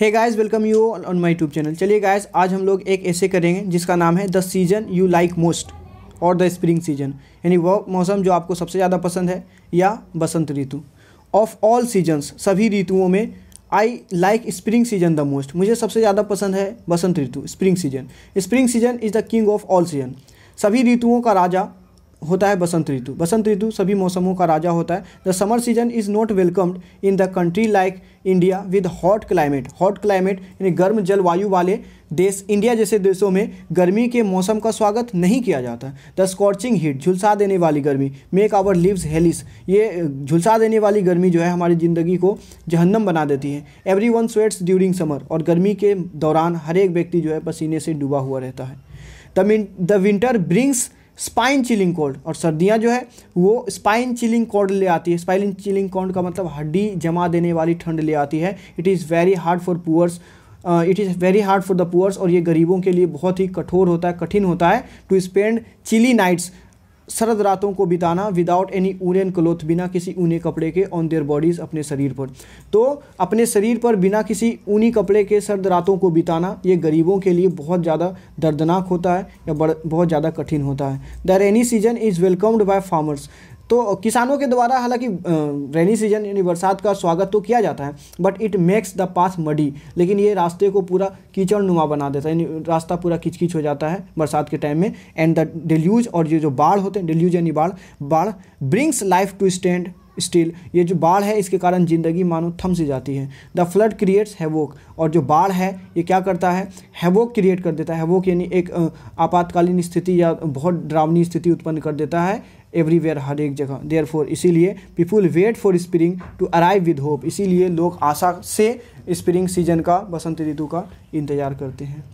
hey guys welcome you on my YouTube channel चलिए guys आज हम लोग एक ऐसे करेंगे जिसका नाम है the season you like most और द स्प्रिंग सीजन यानी वह मौसम जो आपको सबसे ज़्यादा पसंद है या बसंत ऋतु ऑफ ऑल सीजन्स सभी ऋतुओं में I like spring season the most मुझे सबसे ज़्यादा पसंद है बसंत ऋतु spring season spring season is the king of all season सभी ऋतुओं का राजा होता है बसंत ऋतु बसंत ऋतु सभी मौसमों का राजा होता है the summer season is not welcomed in the country like India with hot climate hot climate यानी गर्म जलवायु वाले देश इंडिया जैसे देशों में गर्मी के मौसम का स्वागत नहीं किया जाता द स्कॉर्चिंग हीट झुलसा देने वाली गर्मी मेक आवर लिव्स हेलिस ये झुलसा देने वाली गर्मी जो है हमारी ज़िंदगी को जहन्नम बना देती है everyone sweats during summer और गर्मी के दौरान हर एक व्यक्ति जो है पसीने से डूबा हुआ रहता है the the winter brings spine chilling cold और सर्दियाँ जो है वो स्पाइन चिलिंग कोड ले आती है स्पाइन चिलिंग कोड का मतलब हड्डी जमा देने वाली ठंड ले आती है it is very hard for poors it is very hard for the poors और ये गरीबों के लिए बहुत ही कठोर होता है कठिन होता है टू स्पेंड चिली नाइट्स सरद रातों को बिताना विदाउट एनी ऊनन क्लोथ बिना किसी ऊने कपड़े के ऑन देयर बॉडीज़ अपने शरीर पर तो अपने शरीर पर बिना किसी ऊनी कपड़े के सर्द रातों को बिताना ये गरीबों के लिए बहुत ज़्यादा दर्दनाक होता है या बहुत ज़्यादा कठिन होता है the rainy season is welcomed by farmers तो किसानों के द्वारा हालांकि रेनी सीजन यानी बरसात का स्वागत तो किया जाता है but it makes the path muddy लेकिन ये रास्ते को पूरा कीचड़ नुमा बना देता है यानी रास्ता पूरा किचकिच हो जाता है बरसात के टाइम में एंड द डेल्यूज और ये जो बाढ़ होते हैं डेल्यूज यानी बाढ़ बाढ़ brings life to stand still ये जो बाढ़ है इसके कारण ज़िंदगी मानो थम सी जाती है द फ्लड क्रिएट्स हैवोक और जो बाढ़ है ये क्या करता है हैवोक क्रिएट कर देता है हैवोक यानी एक आपातकालीन स्थिति या बहुत डरावनी स्थिति उत्पन्न कर देता है एवरीवेयर हर एक जगह देयर फोर इसीलिए people wait for spring to arrive with hope इसीलिए लोग आशा से स्प्रिंग सीजन का बसंत ऋतु का इंतजार करते हैं